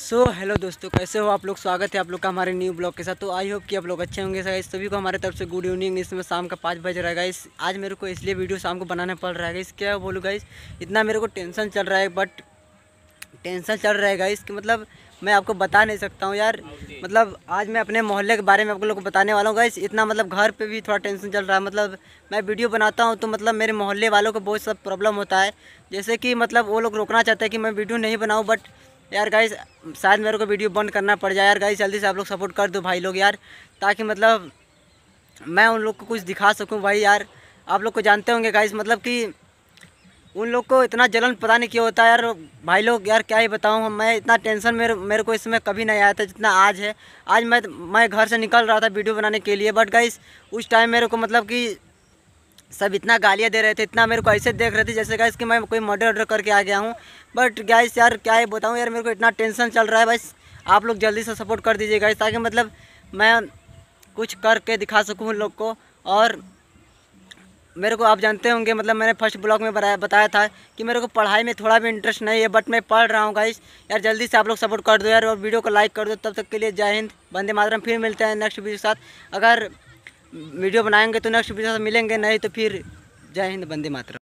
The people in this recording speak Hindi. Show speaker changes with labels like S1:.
S1: सो so, हेलो दोस्तों कैसे हो आप लोग स्वागत है आप लोग का हमारे न्यू ब्लॉग के साथ तो आई होप कि आप लोग अच्छे होंगे सर सभी को हमारे तरफ से गुड इवनिंग इसमें शाम का पाँच बज रहा है इस आज मेरे को इसलिए वीडियो शाम को बनाने पड़ रहा है इस क्या बोलूँ गाइस इतना मेरे को टेंशन चल रहा है बट टेंशन चल रहा है गाइस कि मतलब मैं आपको बता नहीं सकता हूँ यार मतलब आज मैं अपने मोहल्ले के बारे में आप लोग को बताने वाला हूँ गाइस इतना मतलब घर पर भी थोड़ा टेंशन चल रहा है मतलब मैं वीडियो बनाता हूँ तो मतलब मेरे मोहल्ले वालों को बहुत सब प्रॉब्लम होता है जैसे कि मतलब वो लोग रोकना चाहते हैं कि मैं वीडियो नहीं बनाऊँ बट यार गाइस शायद मेरे को वीडियो बंद करना पड़ जाए यार गाइस जल्दी से आप लोग सपोर्ट कर दो भाई लोग यार ताकि मतलब मैं उन लोग को कुछ दिखा सकूँ भाई यार आप लोग को जानते होंगे गाइस मतलब कि उन लोग को इतना जलन पता नहीं क्यों होता है यार भाई लोग यार क्या ही बताऊँ मैं इतना टेंशन मेरे मेरे को इसमें कभी नहीं आया था जितना आज है आज मैं मैं घर से निकल रहा था वीडियो बनाने के लिए बट गाइस उस टाइम मेरे को मतलब कि सब इतना गालियाँ दे रहे थे इतना मेरे को ऐसे देख रहे थे जैसे गाइस कि मैं कोई मर्डर ऑर्डर करके आ गया हूँ बट गाइस यार क्या ही बताऊँ यार मेरे को इतना टेंशन चल रहा है बस आप लोग जल्दी से सपोर्ट कर दीजिए गाइस ताकि मतलब मैं कुछ करके दिखा सकूँ उन लोग को और मेरे को आप जानते होंगे मतलब मैंने फर्स्ट ब्लॉग में बताया था कि मेरे को पढ़ाई में थोड़ा भी इंटरेस्ट नहीं है बट मैं पढ़ रहा हूँ गाइस यार जल्दी से आप लोग सपोर्ट कर दो यार और वीडियो को लाइक कर दो तब तक के लिए जय हिंद बंदे मातरम फिर मिलते हैं नेक्स्ट वीडियो के साथ अगर वीडियो बनाएंगे तो नेक्स्ट वीडियो से मिलेंगे नहीं तो फिर जय हिंद बंदे मातरम